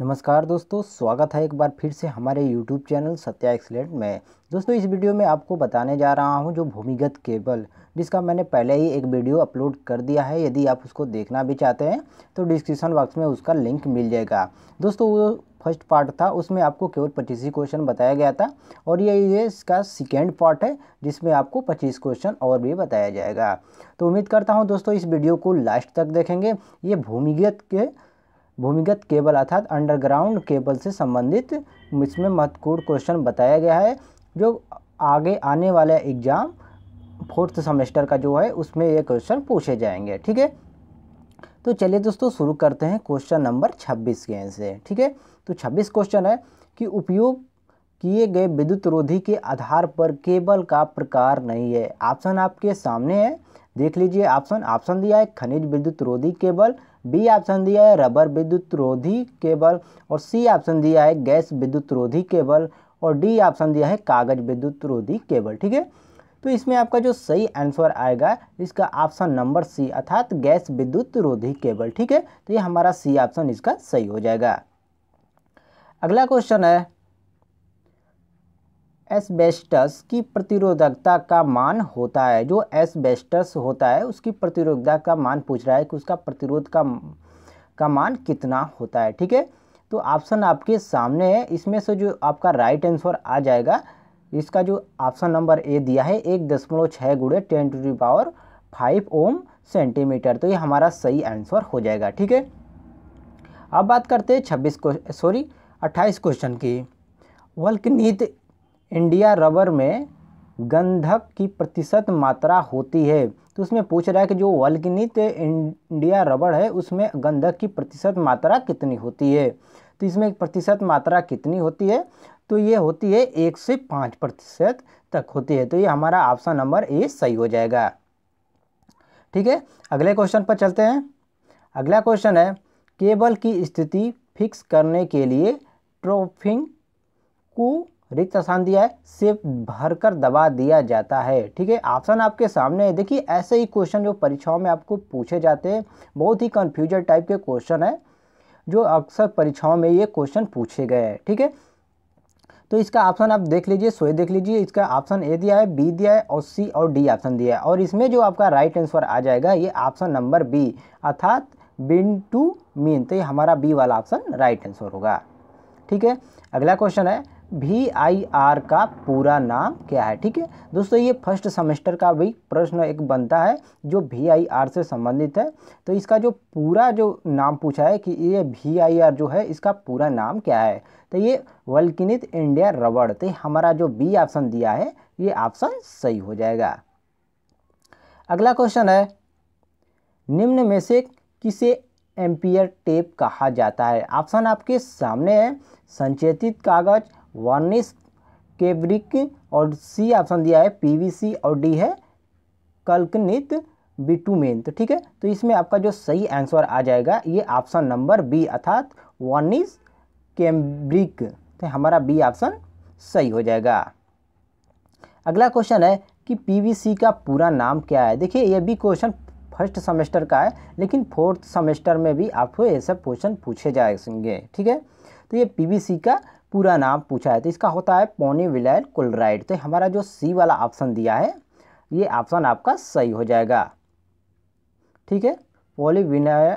नमस्कार दोस्तों स्वागत है एक बार फिर से हमारे यूट्यूब चैनल सत्या एक्सलेंट में दोस्तों इस वीडियो में आपको बताने जा रहा हूं जो भूमिगत केबल जिसका मैंने पहले ही एक वीडियो अपलोड कर दिया है यदि आप उसको देखना भी चाहते हैं तो डिस्क्रिप्शन बॉक्स में उसका लिंक मिल जाएगा दोस्तों वो फर्स्ट पार्ट था उसमें आपको केवल पच्चीस ही क्वेश्चन बताया गया था और ये ये इसका सेकेंड पार्ट है जिसमें आपको पच्चीस क्वेश्चन और भी बताया जाएगा तो उम्मीद करता हूँ दोस्तों इस वीडियो को लास्ट तक देखेंगे ये भूमिगत के भूमिगत केबल अर्थात अंडरग्राउंड केबल से संबंधित इसमें महत्वपूर्ण क्वेश्चन बताया गया है जो आगे आने वाले एग्ज़ाम फोर्थ सेमेस्टर का जो है उसमें ये क्वेश्चन पूछे जाएंगे ठीक है तो चलिए दोस्तों शुरू करते हैं क्वेश्चन नंबर 26 के से ठीक है तो 26 क्वेश्चन है कि उपयोग किए गए विद्युत रोधी के आधार पर केबल का प्रकार नहीं है ऑप्शन आपके सामने है देख लीजिए ऑप्शन ऑप्शन दिया है खनिज विद्युत रोधी केबल बी ऑप्शन दिया है रबर विद्युत रोधी केबल और सी ऑप्शन दिया है गैस विद्युत रोधी केबल और डी ऑप्शन दिया है कागज विद्युत रोधी केबल ठीक है तो इसमें आपका जो सही आंसर आएगा इसका ऑप्शन नंबर सी अर्थात गैस विद्युत रोधी केबल ठीक है तो ये हमारा सी ऑप्शन इसका सही हो जाएगा अगला क्वेश्चन है एसबेस्टस की प्रतिरोधकता का मान होता है जो एसबेस्टस होता है उसकी प्रतिरोधकता का मान पूछ रहा है कि उसका प्रतिरोध का का मान कितना होता है ठीक है तो ऑप्शन आपके सामने है इसमें से जो आपका राइट आंसर आ जाएगा इसका जो ऑप्शन नंबर ए दिया है एक दशमलव छः गुड़े ten to the power five ohm centimetre तो ये हमारा सही आंसर हो जाएगा ठीक है अब बात करते हैं छब्बीस सॉरी अट्ठाईस क्वेश्चन की वल्कनीत इंडिया रबर में गंधक की प्रतिशत मात्रा होती है तो उसमें पूछ रहा है कि जो वल्कनित इंडिया रबड़ है उसमें गंधक की प्रतिशत मात्रा कितनी होती है तो इसमें प्रतिशत मात्रा कितनी होती है तो ये होती है एक से पाँच प्रतिशत तक होती है तो ये हमारा ऑप्शन नंबर ए सही हो जाएगा ठीक है अगले क्वेश्चन पर चलते हैं अगला क्वेश्चन है केबल की स्थिति फिक्स करने के लिए ट्रोफिंग को रिक्त स्थान दिया है सिर्फ भरकर दबा दिया जाता है ठीक है ऑप्शन आपके सामने है देखिए ऐसे ही क्वेश्चन जो परीक्षाओं में आपको पूछे जाते हैं बहुत ही कन्फ्यूजर टाइप के क्वेश्चन है जो अक्सर परीक्षाओं में ये क्वेश्चन पूछे गए हैं ठीक है तो इसका ऑप्शन आप देख लीजिए सोए देख लीजिए इसका ऑप्शन ए दिया है बी दिया है और सी और डी ऑप्शन दिया है और इसमें जो आपका राइट आंसर आ जाएगा ये ऑप्शन नंबर बी अर्थात बिन टू मीन तो ये हमारा बी वाला ऑप्शन राइट आंसर होगा ठीक है अगला क्वेश्चन है वी आई आर का पूरा नाम क्या है ठीक है दोस्तों ये फर्स्ट सेमेस्टर का भी प्रश्न एक बनता है जो वी आई आर से संबंधित है तो इसका जो पूरा जो नाम पूछा है कि ये वी आई आर जो है इसका पूरा नाम क्या है तो ये वल्किनित इंडिया रबड़ तो हमारा जो बी ऑप्शन दिया है ये ऑप्शन सही हो जाएगा अगला क्वेश्चन है निम्न में से किसे एम्पियर टेप कहा जाता है ऑप्शन आपके सामने है संचेतित कागज वार्निश केब्रिक और सी ऑप्शन दिया है पीवीसी और डी है कल्कनित बिटूमेन तो ठीक है तो इसमें आपका जो सही आंसर आ जाएगा ये ऑप्शन नंबर बी अर्थात वार्निश केम्ब्रिक तो हमारा बी ऑप्शन सही हो जाएगा अगला क्वेश्चन है कि पीवीसी का पूरा नाम क्या है देखिए ये भी क्वेश्चन फर्स्ट सेमेस्टर का है लेकिन फोर्थ सेमेस्टर में भी आपको ये सब क्वेश्चन पूछे जाएंगे ठीक है तो ये पीवीसी का पूरा नाम पूछा है तो इसका होता है पोनी विलैल कुलराइड तो हमारा जो सी वाला ऑप्शन दिया है ये ऑप्शन आपका सही हो जाएगा ठीक है polyvinyl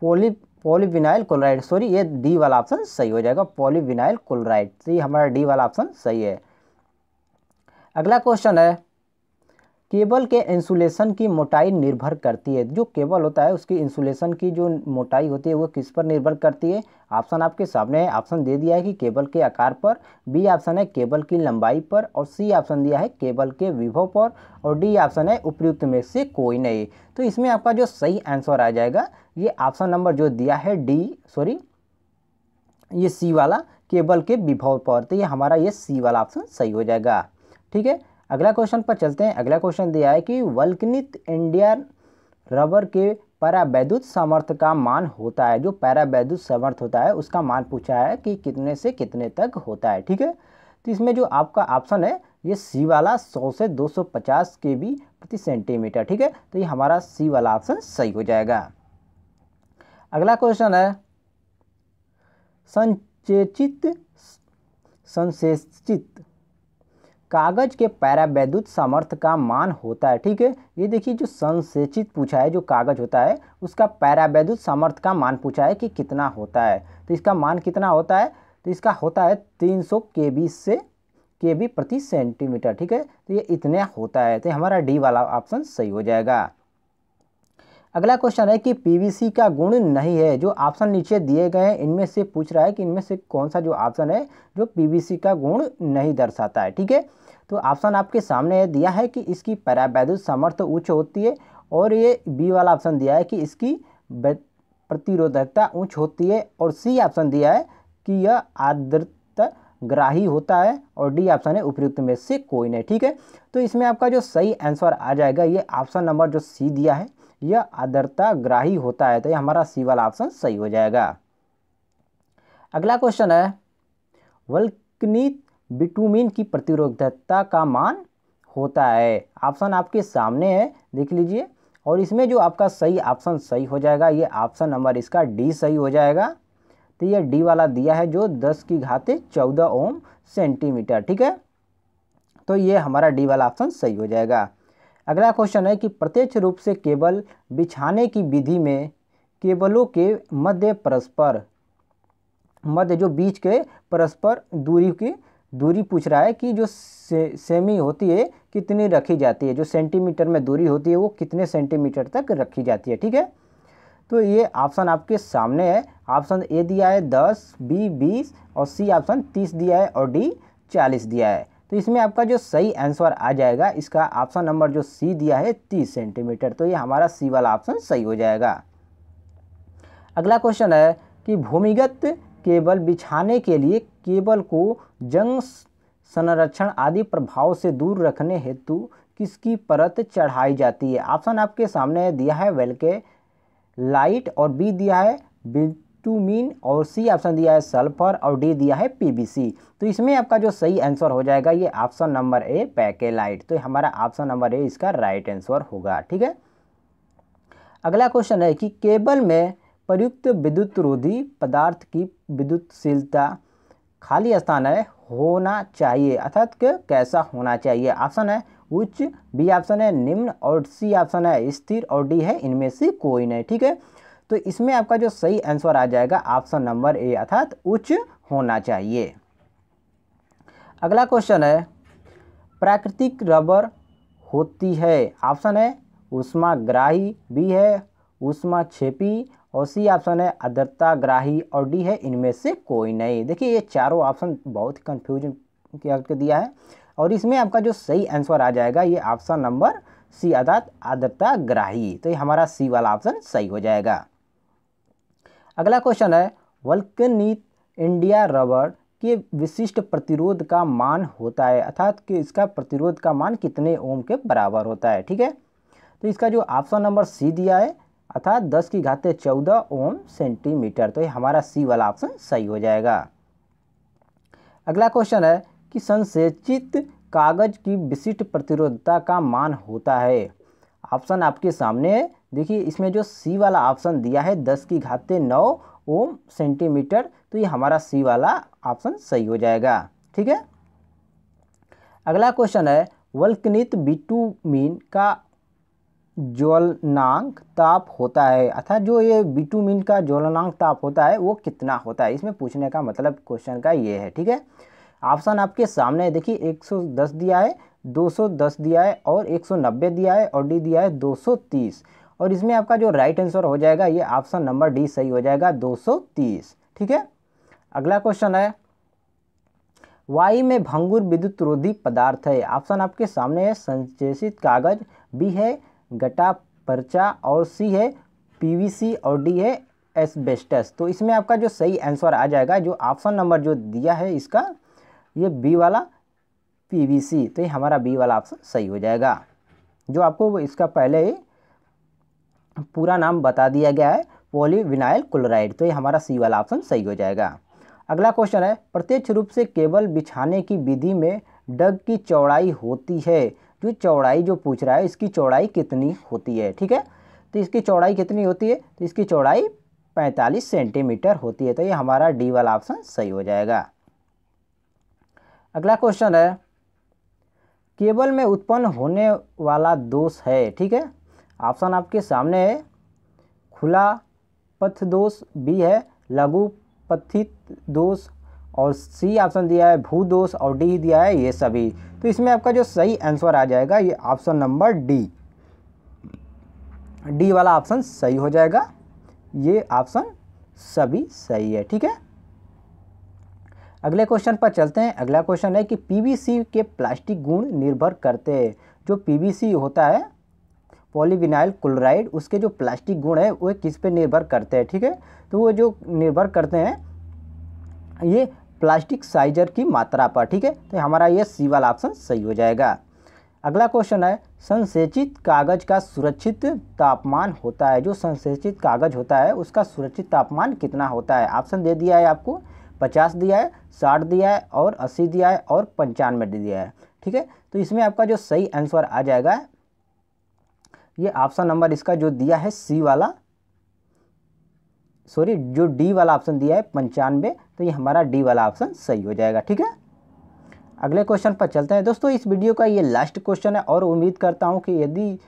poly polyvinyl chloride sorry ये डी वाला ऑप्शन सही हो जाएगा पॉलीविनाइल क्लोराइड तो ये हमारा डी वाला ऑप्शन सही है अगला क्वेश्चन है केबल के इंसुलेशन की मोटाई निर्भर करती है जो केबल होता है उसकी इंसुलेशन की जो मोटाई होती है वो किस पर निर्भर करती है ऑप्शन आपके सामने है ऑप्शन दे दिया है कि केबल के आकार पर बी ऑप्शन है केबल की लंबाई पर और सी ऑप्शन दिया है केबल के विभव पर और डी ऑप्शन है उपयुक्त में से कोई नहीं तो इसमें आपका जो सही आंसर आ जाएगा ये ऑप्शन नंबर जो दिया है डी सॉरी ये सी वाला केबल के विभव पर तो ये हमारा ये सी वाला ऑप्शन सही हो जाएगा ठीक है अगला क्वेश्चन पर चलते हैं अगला क्वेश्चन दिया है कि वल्कनित इंडिया रबर के पैरावैद्युत सामर्थ्य का मान होता है जो पैरावैद्युत सामर्थ्य होता है उसका मान पूछा है कि कितने से कितने तक होता है ठीक है तो इसमें जो आपका ऑप्शन है ये सी वाला 100 से 250 के बी प्रति सेंटीमीटर ठीक है तो ये हमारा सी वाला ऑप्शन सही हो जाएगा अगला क्वेश्चन है संचेचित संशेषित कागज के पैरावैद्युत सामर्थ्य का मान होता है ठीक है ये देखिए जो संसेचित पूछा है जो कागज होता है उसका पैरावैद्युत सामर्थ्य का मान पूछा है कि कितना होता है तो इसका मान कितना होता है तो इसका होता है 300 सौ से के प्रति सेंटीमीटर ठीक है तो ये इतने होता है तो हमारा डी वाला ऑप्शन सही हो जाएगा अगला क्वेश्चन है कि पीवीसी का गुण नहीं है जो ऑप्शन नीचे दिए गए हैं इनमें से पूछ रहा है कि इनमें से कौन सा जो ऑप्शन है जो पीवीसी का गुण नहीं दर्शाता है ठीक है तो ऑप्शन आपके सामने दिया है कि इसकी परावैद्युत सामर्थ्य उच्च होती है और ये बी वाला ऑप्शन दिया है कि इसकी प्रतिरोधकता उच्च होती है और सी ऑप्शन दिया है कि यह आदृत ग्राही होता है और डी ऑप्शन है उपयुक्त में से कोई नहीं ठीक है तो इसमें आपका जो सही आंसर आ जाएगा ये ऑप्शन नंबर जो सी दिया है यह आदरता ग्राही होता है तो यह हमारा सी वाला ऑप्शन सही हो जाएगा अगला क्वेश्चन है वल्कनीत बिटुमिन की प्रतिरोधकता का मान होता है ऑप्शन आपके सामने है देख लीजिए और इसमें जो आपका सही ऑप्शन सही हो जाएगा ये ऑप्शन नंबर इसका डी सही हो जाएगा तो ये डी वाला दिया है जो दस की घाते चौदह ओम सेंटीमीटर ठीक है तो ये हमारा डी वाला ऑप्शन सही हो जाएगा अगला क्वेश्चन है कि प्रत्यक्ष रूप से केबल बिछाने की विधि में केबलों के मध्य परस्पर मध्य जो बीच के परस्पर दूरी की दूरी पूछ रहा है कि जो से, सेमी होती है कितनी रखी जाती है जो सेंटीमीटर में दूरी होती है वो कितने सेंटीमीटर तक रखी जाती है ठीक है तो ये ऑप्शन आपके सामने है ऑप्शन ए दिया है दस बी बीस और सी ऑप्शन तीस दिया है और डी चालीस दिया है तो इसमें आपका जो सही आंसर आ जाएगा इसका ऑप्शन नंबर जो सी दिया है तीस सेंटीमीटर तो ये हमारा सी वाला ऑप्शन सही हो जाएगा अगला क्वेश्चन है कि भूमिगत केबल बिछाने के लिए केबल को जंग संरक्षण आदि प्रभाव से दूर रखने हेतु किसकी परत चढ़ाई जाती है ऑप्शन आपके सामने दिया है वेल के लाइट और बी दिया है टू मीन और सी ऑप्शन दिया है सल्फर और डी दिया है पीबीसी तो इसमें आपका जो सही आंसर हो जाएगा ये ऑप्शन नंबर ए पैकेलाइट तो हमारा ऑप्शन नंबर ए इसका राइट आंसर होगा ठीक है अगला क्वेश्चन है कि केबल में प्रयुक्त विद्युत रोधी पदार्थ की विद्युतशीलता खाली स्थान है होना चाहिए अर्थात कैसा होना चाहिए ऑप्शन है उच्च बी ऑप्शन है निम्न और सी ऑप्शन है स्थिर और डी है इनमें से कोई नहीं ठीक है तो इसमें आपका जो सही आंसर आ जाएगा ऑप्शन नंबर ए अर्थात उच्च होना चाहिए अगला क्वेश्चन है प्राकृतिक रबर होती है ऑप्शन है उष्मा ग्राही बी है उष्मा छेपी और सी ऑप्शन है आदरता ग्राही और डी है इनमें से कोई नहीं देखिए ये चारों ऑप्शन बहुत ही कन्फ्यूजन करके दिया है और इसमें आपका जो सही आंसर आ जाएगा ये ऑप्शन नंबर सी अर्थात आदरता ग्राही तो ये हमारा सी वाला ऑप्शन सही हो जाएगा अगला क्वेश्चन है वल्कनीत इंडिया रबर के विशिष्ट प्रतिरोध का मान होता है अर्थात कि इसका प्रतिरोध का मान कितने ओम के बराबर होता है ठीक है तो इसका जो ऑप्शन नंबर सी दिया है अर्थात दस की घाते चौदह ओम सेंटीमीटर तो ये हमारा सी वाला ऑप्शन सही हो जाएगा अगला क्वेश्चन है कि संसेचित कागज़ की विशिष्ट प्रतिरोधता का मान होता है ऑप्शन आपके सामने है देखिए इसमें जो सी वाला ऑप्शन दिया है दस की घाते नौ ओम सेंटीमीटर तो ये हमारा सी वाला ऑप्शन सही हो जाएगा ठीक है अगला क्वेश्चन है वल्कनित बिटूमिन का ज्वलनांक ताप होता है अर्थात जो ये बिटूमिन का ज्वलनांक ताप होता है वो कितना होता है इसमें पूछने का मतलब क्वेश्चन का ये है ठीक है ऑप्शन आपके सामने है देखिए 110 दिया है 210 दिया है और 190 दिया है और डी दिया है तीस और इसमें आपका जो राइट आंसर हो जाएगा ये ऑप्शन नंबर डी सही हो जाएगा 230 ठीक है अगला क्वेश्चन है वाई में भंगुर विद्युत रोधी पदार्थ है ऑप्शन आपके सामने है संचेषित कागज बी है गटा पर्चा और सी है पीवीसी और डी है एसबेस्टस तो इसमें आपका जो सही आंसर आ जाएगा जो ऑप्शन नंबर जो दिया है इसका ये बी वाला पीवीसी तो ये हमारा बी वाला ऑप्शन सही हो जाएगा जो आपको इसका पहले ही पूरा नाम बता दिया गया है पॉलीविनाइल क्लोराइड तो ये हमारा सी वाला ऑप्शन सही हो जाएगा अगला क्वेश्चन है प्रत्यक्ष रूप से केबल बिछाने की विधि में डग की चौड़ाई होती है जो तो चौड़ाई जो पूछ रहा है इसकी चौड़ाई कितनी होती है ठीक है तो इसकी चौड़ाई कितनी होती है तो इसकी चौड़ाई 45 सेंटीमीटर होती है तो ये हमारा डी वाला ऑप्शन सही हो जाएगा अगला क्वेश्चन है केबल में उत्पन्न होने वाला दोष है ठीक है ऑप्शन आपके सामने है खुला पथ दोष बी है लघु पथित दोष और सी ऑप्शन दिया है भू दोष और डी दिया है ये सभी तो इसमें आपका जो सही आंसर आ जाएगा ये ऑप्शन नंबर डी डी वाला ऑप्शन सही हो जाएगा ये ऑप्शन सभी सही है ठीक है अगले क्वेश्चन पर चलते हैं अगला क्वेश्चन है कि पीवीसी के प्लास्टिक गुण निर्भर करते हैं जो पीवीसी होता है पॉलीविनाइल क्लोराइड उसके जो प्लास्टिक गुण है वो किस पे निर्भर करते हैं ठीक है थीके? तो वो जो निर्भर करते हैं ये प्लास्टिक साइजर की मात्रा पर ठीक है तो हमारा ये सी वाला ऑप्शन सही हो जाएगा अगला क्वेश्चन है संसेचित कागज का सुरक्षित तापमान होता है जो संसेचित कागज होता है उसका सुरक्षित तापमान कितना होता है ऑप्शन दे दिया है आपको पचास दिया है साठ दिया है और अस्सी दिया है और पंचानवे दिया है ठीक है तो इसमें आपका जो सही आंसर आ जाएगा ये ऑप्शन नंबर इसका जो दिया है सी वाला सॉरी जो डी वाला ऑप्शन दिया है पंचानवे तो ये हमारा डी वाला ऑप्शन सही हो जाएगा ठीक है अगले क्वेश्चन पर चलते हैं दोस्तों इस वीडियो का ये लास्ट क्वेश्चन है और उम्मीद करता हूँ कि यदि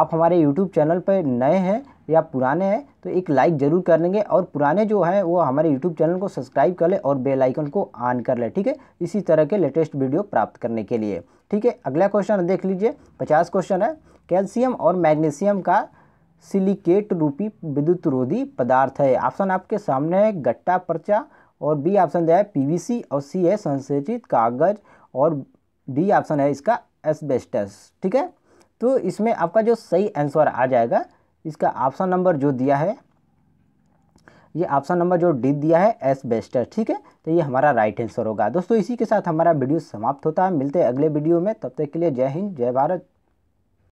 आप हमारे यूट्यूब चैनल पर नए हैं या पुराने हैं तो एक लाइक ज़रूर कर लेंगे और पुराने जो हैं वो हमारे यूट्यूब चैनल को सब्सक्राइब कर ले और बेल आइकन को ऑन कर ले ठीक है इसी तरह के लेटेस्ट वीडियो प्राप्त करने के लिए ठीक है अगला क्वेश्चन देख लीजिए पचास क्वेश्चन है कैल्शियम और मैग्नीशियम का सिलिकेट रूपी विद्युत रोधी पदार्थ है ऑप्शन आपके सामने है गट्टा पर्चा और बी ऑप्शन दिया है पीवीसी और सी है संसेचित कागज और डी ऑप्शन है इसका एसबेस्टस ठीक है तो इसमें आपका जो सही आंसर आ जाएगा इसका ऑप्शन नंबर जो दिया है ये ऑप्शन नंबर जो डी दिया है एसबेस्टस ठीक है तो ये हमारा राइट आंसर होगा दोस्तों इसी के साथ हमारा वीडियो समाप्त होता है मिलते हैं अगले वीडियो में तब तक के लिए जय हिंद जय भारत